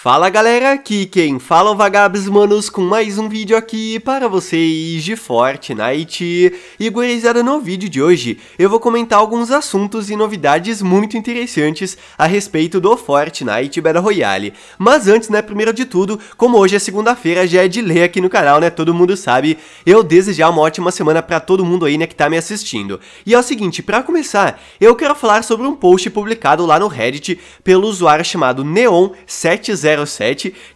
Fala galera, aqui quem fala é o Vagabes Manos com mais um vídeo aqui para vocês de Fortnite. E gurizada, no vídeo de hoje eu vou comentar alguns assuntos e novidades muito interessantes a respeito do Fortnite Battle Royale. Mas antes, né, primeiro de tudo, como hoje é segunda-feira, já é de ler aqui no canal, né, todo mundo sabe, eu desejar uma ótima semana para todo mundo aí, né, que tá me assistindo. E é o seguinte, para começar, eu quero falar sobre um post publicado lá no Reddit pelo usuário chamado Neon70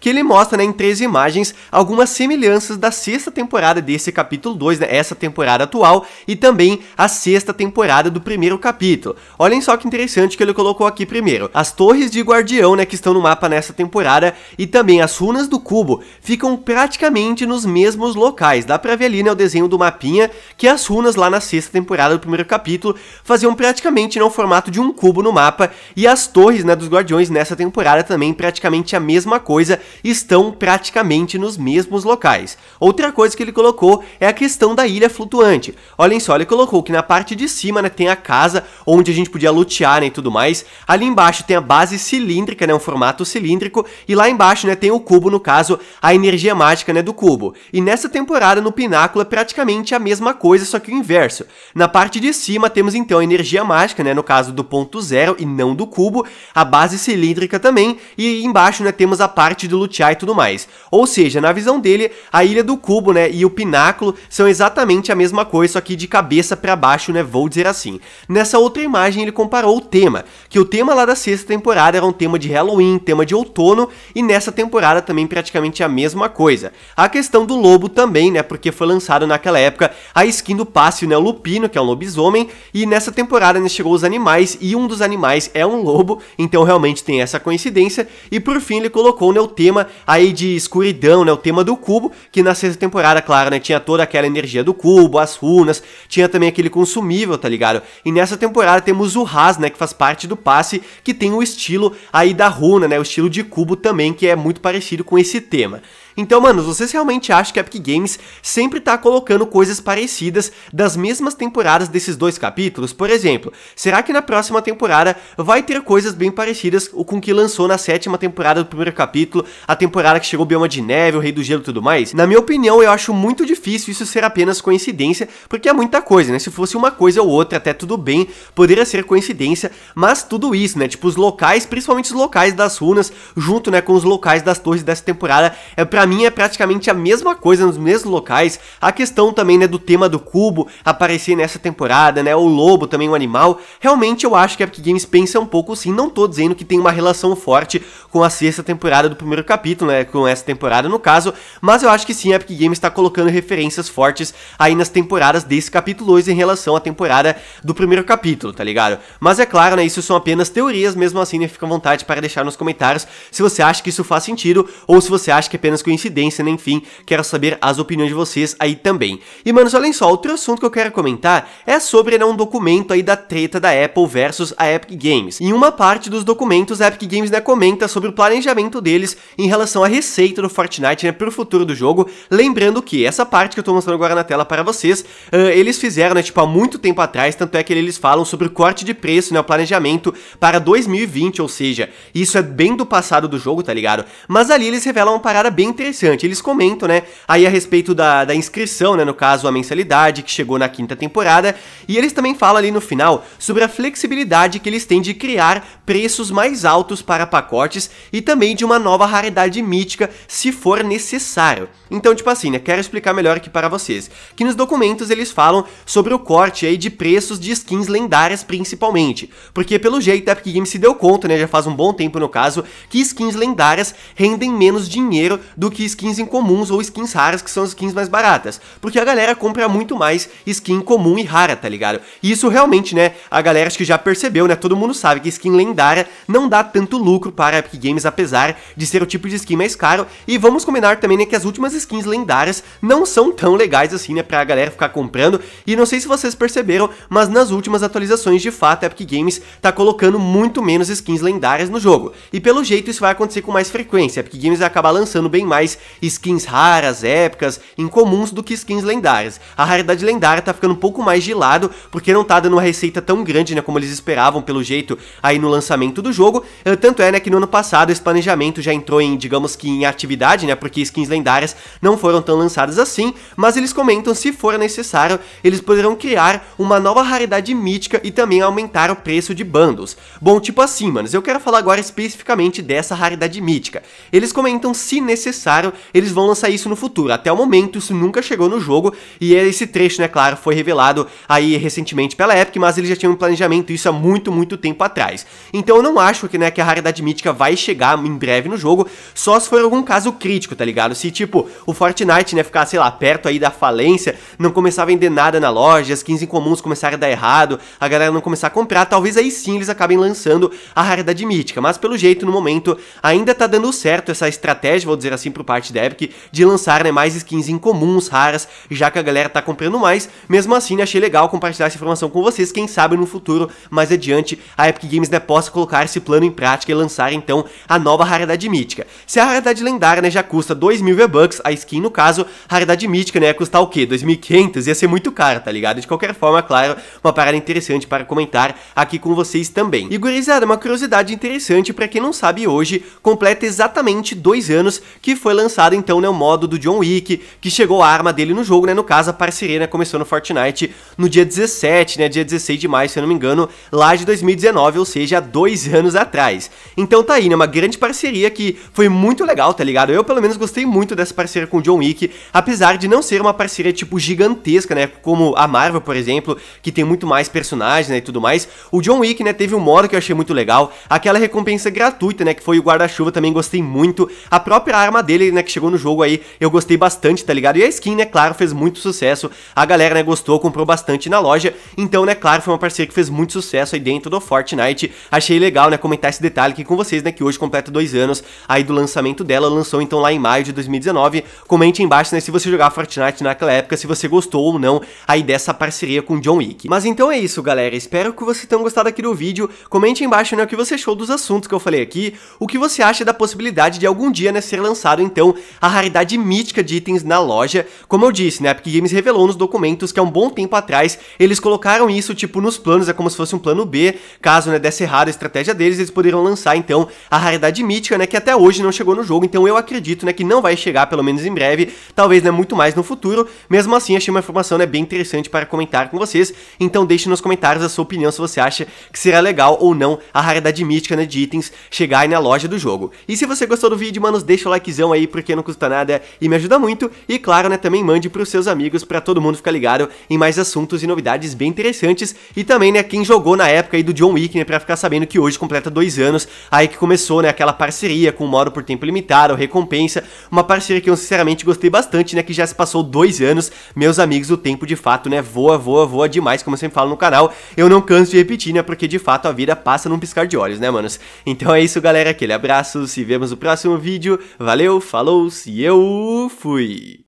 que ele mostra né, em três imagens algumas semelhanças da sexta temporada desse capítulo 2, né, essa temporada atual, e também a sexta temporada do primeiro capítulo. Olhem só que interessante que ele colocou aqui primeiro. As torres de guardião né, que estão no mapa nessa temporada e também as runas do cubo ficam praticamente nos mesmos locais. Dá pra ver ali né, o desenho do mapinha que as runas lá na sexta temporada do primeiro capítulo faziam praticamente no né, formato de um cubo no mapa e as torres né, dos guardiões nessa temporada também praticamente a mesma coisa estão praticamente nos mesmos locais. Outra coisa que ele colocou é a questão da ilha flutuante. Olhem só, ele colocou que na parte de cima né, tem a casa onde a gente podia lutear né, e tudo mais. Ali embaixo tem a base cilíndrica, né, um formato cilíndrico. E lá embaixo né, tem o cubo, no caso, a energia mágica né, do cubo. E nessa temporada, no pináculo, é praticamente a mesma coisa, só que o inverso. Na parte de cima temos então a energia mágica, né, no caso do ponto zero e não do cubo. A base cilíndrica também. E embaixo né, ainda temos a parte do lutear e tudo mais. Ou seja, na visão dele, a Ilha do Cubo, né, e o Pináculo são exatamente a mesma coisa, só que de cabeça para baixo, né, vou dizer assim. Nessa outra imagem ele comparou o tema, que o tema lá da sexta temporada era um tema de Halloween, tema de outono, e nessa temporada também praticamente a mesma coisa. A questão do lobo também, né, porque foi lançado naquela época a skin do Pássio, né, o Lupino, que é um lobisomem, e nessa temporada né, chegou os animais, e um dos animais é um lobo, então realmente tem essa coincidência, e por fim ele colocou né, o tema aí de escuridão, né, o tema do cubo, que na sexta temporada, claro, né, tinha toda aquela energia do cubo, as runas, tinha também aquele consumível, tá ligado? E nessa temporada temos o Haas, né, que faz parte do passe, que tem o estilo aí da runa, né, o estilo de cubo também, que é muito parecido com esse tema. Então, mano, vocês realmente acham que a Epic Games sempre tá colocando coisas parecidas das mesmas temporadas desses dois capítulos? Por exemplo, será que na próxima temporada vai ter coisas bem parecidas com o que lançou na sétima temporada do primeiro capítulo, a temporada que chegou Bioma de Neve, o Rei do Gelo e tudo mais? Na minha opinião, eu acho muito difícil isso ser apenas coincidência, porque é muita coisa, né? Se fosse uma coisa ou outra, até tudo bem, poderia ser coincidência, mas tudo isso, né? Tipo, os locais, principalmente os locais das runas, junto, né, com os locais das torres dessa temporada, é pra para mim é praticamente a mesma coisa nos mesmos locais. A questão também né, do tema do cubo aparecer nessa temporada, né? O lobo também um animal. Realmente eu acho que a Epic Games pensa um pouco sim. Não tô dizendo que tem uma relação forte com a sexta temporada do primeiro capítulo, né? Com essa temporada no caso, mas eu acho que sim, a Epic Games está colocando referências fortes aí nas temporadas desse capítulo 2 em relação à temporada do primeiro capítulo, tá ligado? Mas é claro, né? Isso são apenas teorias, mesmo assim, né? Fica à vontade para deixar nos comentários se você acha que isso faz sentido ou se você acha que é apenas com coincidência, né? enfim, quero saber as opiniões de vocês aí também. E, manos, olhem só, outro assunto que eu quero comentar é sobre né, um documento aí da treta da Apple versus a Epic Games. Em uma parte dos documentos, a Epic Games né, comenta sobre o planejamento deles em relação à receita do Fortnite né, para o futuro do jogo. Lembrando que essa parte que eu estou mostrando agora na tela para vocês, uh, eles fizeram né, tipo, há muito tempo atrás, tanto é que eles falam sobre o corte de preço, né, o planejamento para 2020, ou seja, isso é bem do passado do jogo, tá ligado? Mas ali eles revelam uma parada bem interessante interessante. Eles comentam, né, aí a respeito da, da inscrição, né, no caso a mensalidade que chegou na quinta temporada, e eles também falam ali no final sobre a flexibilidade que eles têm de criar preços mais altos para pacotes e também de uma nova raridade mítica se for necessário. Então, tipo assim, né, quero explicar melhor aqui para vocês, que nos documentos eles falam sobre o corte aí de preços de skins lendárias principalmente, porque pelo jeito a Epic Games se deu conta, né, já faz um bom tempo no caso, que skins lendárias rendem menos dinheiro do que skins incomuns ou skins raras, que são as skins mais baratas. Porque a galera compra muito mais skin comum e rara, tá ligado? E isso realmente, né, a galera acho que já percebeu, né, todo mundo sabe que skin lendária não dá tanto lucro para a Epic Games, apesar de ser o tipo de skin mais caro. E vamos combinar também, né, que as últimas skins lendárias não são tão legais assim, né, pra galera ficar comprando. E não sei se vocês perceberam, mas nas últimas atualizações, de fato, a Epic Games tá colocando muito menos skins lendárias no jogo. E pelo jeito isso vai acontecer com mais frequência, a Epic Games vai acabar lançando bem mais mais skins raras, épicas, incomuns do que skins lendárias. A raridade lendária tá ficando um pouco mais de lado, porque não tá dando uma receita tão grande, né, como eles esperavam, pelo jeito, aí no lançamento do jogo. Eh, tanto é, né, que no ano passado esse planejamento já entrou em, digamos que, em atividade, né, porque skins lendárias não foram tão lançadas assim, mas eles comentam, se for necessário, eles poderão criar uma nova raridade mítica e também aumentar o preço de bundles. Bom, tipo assim, manos, eu quero falar agora especificamente dessa raridade mítica. Eles comentam, se necessário, eles vão lançar isso no futuro. Até o momento, isso nunca chegou no jogo, e é esse trecho, né, claro, foi revelado aí recentemente pela Epic, mas eles já tinham um planejamento isso há muito, muito tempo atrás. Então eu não acho que, né, que a raridade mítica vai chegar em breve no jogo, só se for algum caso crítico, tá ligado? Se, tipo, o Fortnite, né, ficar, sei lá, perto aí da falência, não começar a vender nada na loja, as 15 comuns começarem a dar errado, a galera não começar a comprar, talvez aí sim eles acabem lançando a raridade mítica, mas pelo jeito, no momento, ainda tá dando certo essa estratégia, vou dizer assim, pro por parte da Epic de lançar né, mais skins incomuns, raras, já que a galera tá comprando mais. Mesmo assim, né, achei legal compartilhar essa informação com vocês, quem sabe no futuro, mais adiante, a Epic Games né, possa colocar esse plano em prática e lançar então a nova raridade mítica. Se a raridade lendária né, já custa 2 mil V-Bucks, a skin no caso, raridade mítica né, ia custar o quê? 2.500? Ia ser muito caro, tá ligado? De qualquer forma, claro, uma parada interessante para comentar aqui com vocês também. E gurizada, uma curiosidade interessante para quem não sabe hoje, completa exatamente dois anos que foi lançado então né, o modo do John Wick, que chegou a arma dele no jogo, né? No caso, a parceria né, começou no Fortnite no dia 17, né? Dia 16 de maio, se eu não me engano, lá de 2019, ou seja, há dois anos atrás. Então tá aí, né? Uma grande parceria que foi muito legal, tá ligado? Eu, pelo menos, gostei muito dessa parceria com o John Wick, apesar de não ser uma parceria, tipo, gigantesca, né? Como a Marvel, por exemplo, que tem muito mais personagens né, e tudo mais. O John Wick, né, teve um modo que eu achei muito legal, aquela recompensa gratuita, né? Que foi o guarda-chuva, também gostei muito. A própria arma dele dele, né, que chegou no jogo aí, eu gostei bastante, tá ligado? E a skin, né, claro, fez muito sucesso. A galera, né, gostou, comprou bastante na loja. Então, né, claro, foi uma parceria que fez muito sucesso aí dentro do Fortnite. Achei legal, né, comentar esse detalhe aqui com vocês, né, que hoje completa dois anos aí do lançamento dela. Lançou, então, lá em maio de 2019. Comente embaixo, né, se você jogar Fortnite naquela época, se você gostou ou não aí dessa parceria com John Wick. Mas então é isso, galera. Espero que vocês tenham gostado aqui do vídeo. Comente embaixo, né, o que você achou dos assuntos que eu falei aqui. O que você acha da possibilidade de algum dia, né, ser lançado então a raridade mítica de itens na loja. Como eu disse, né, a Epic Games revelou nos documentos que há um bom tempo atrás eles colocaram isso tipo nos planos, é como se fosse um plano B, caso né, desse errado a estratégia deles, eles poderiam lançar então a raridade mítica, né, que até hoje não chegou no jogo, então eu acredito, né, que não vai chegar pelo menos em breve, talvez, né, muito mais no futuro. Mesmo assim, achei uma informação, né, bem interessante para comentar com vocês. Então deixe nos comentários a sua opinião se você acha que será legal ou não a raridade mítica, né, de itens chegar aí na loja do jogo. E se você gostou do vídeo, mano, deixa o likezão aí, porque não custa nada e me ajuda muito. E claro, né, também mande para os seus amigos para todo mundo ficar ligado em mais assuntos e novidades bem interessantes. E também, né, quem jogou na época aí do John Wick, né, ficar sabendo que hoje completa dois anos, aí que começou, né, aquela parceria com o modo por tempo limitado, recompensa, uma parceria que eu sinceramente gostei bastante, né, que já se passou dois anos. Meus amigos, o tempo de fato, né, voa, voa, voa demais, como eu sempre falo no canal. Eu não canso de repetir, né, porque de fato a vida passa num piscar de olhos, né, manos? Então é isso, galera, aquele abraço, se vemos no próximo vídeo, valeu, falou-se, eu fui!